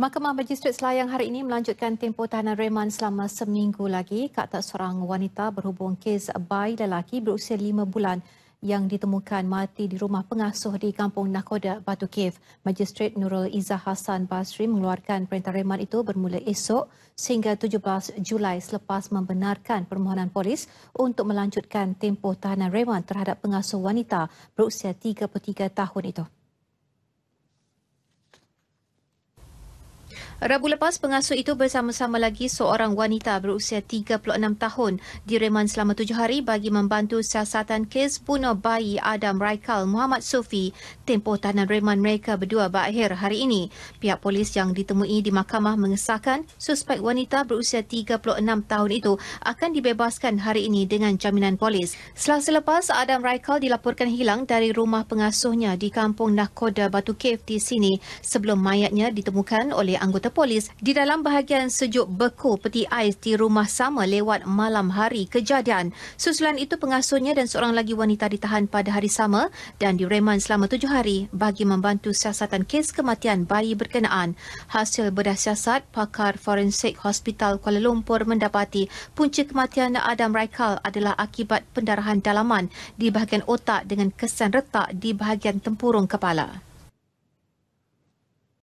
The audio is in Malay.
Mahkamah Magistrat Selayang hari ini melanjutkan tempoh tahanan reman selama seminggu lagi ke atas seorang wanita berhubung kes bayi lelaki berusia lima bulan yang ditemukan mati di rumah pengasuh di kampung Nakoda, Batu Kev. Magistrat Nurul Izzah Hassan Basri mengeluarkan perintah reman itu bermula esok sehingga 17 Julai selepas membenarkan permohonan polis untuk melanjutkan tempoh tahanan reman terhadap pengasuh wanita berusia 33 tahun itu. Rabu lepas, pengasuh itu bersama-sama lagi seorang wanita berusia 36 tahun direman selama tujuh hari bagi membantu siasatan kes bunuh bayi Adam Raikal Muhammad Sufi tempoh tahanan reman mereka berdua berakhir hari ini. Pihak polis yang ditemui di mahkamah mengesahkan suspek wanita berusia 36 tahun itu akan dibebaskan hari ini dengan jaminan polis. Selasa lepas, Adam Raikal dilaporkan hilang dari rumah pengasuhnya di kampung Nakoda Batu Cave di sini sebelum mayatnya ditemukan oleh anggota polis di dalam bahagian sejuk beku peti ais di rumah sama lewat malam hari kejadian. Susulan itu pengasuhnya dan seorang lagi wanita ditahan pada hari sama dan direman selama tujuh hari bagi membantu siasatan kes kematian bayi berkenaan. Hasil bedah siasat, pakar forensik Hospital Kuala Lumpur mendapati punca kematian Adam Raikal adalah akibat pendarahan dalaman di bahagian otak dengan kesan retak di bahagian tempurung kepala.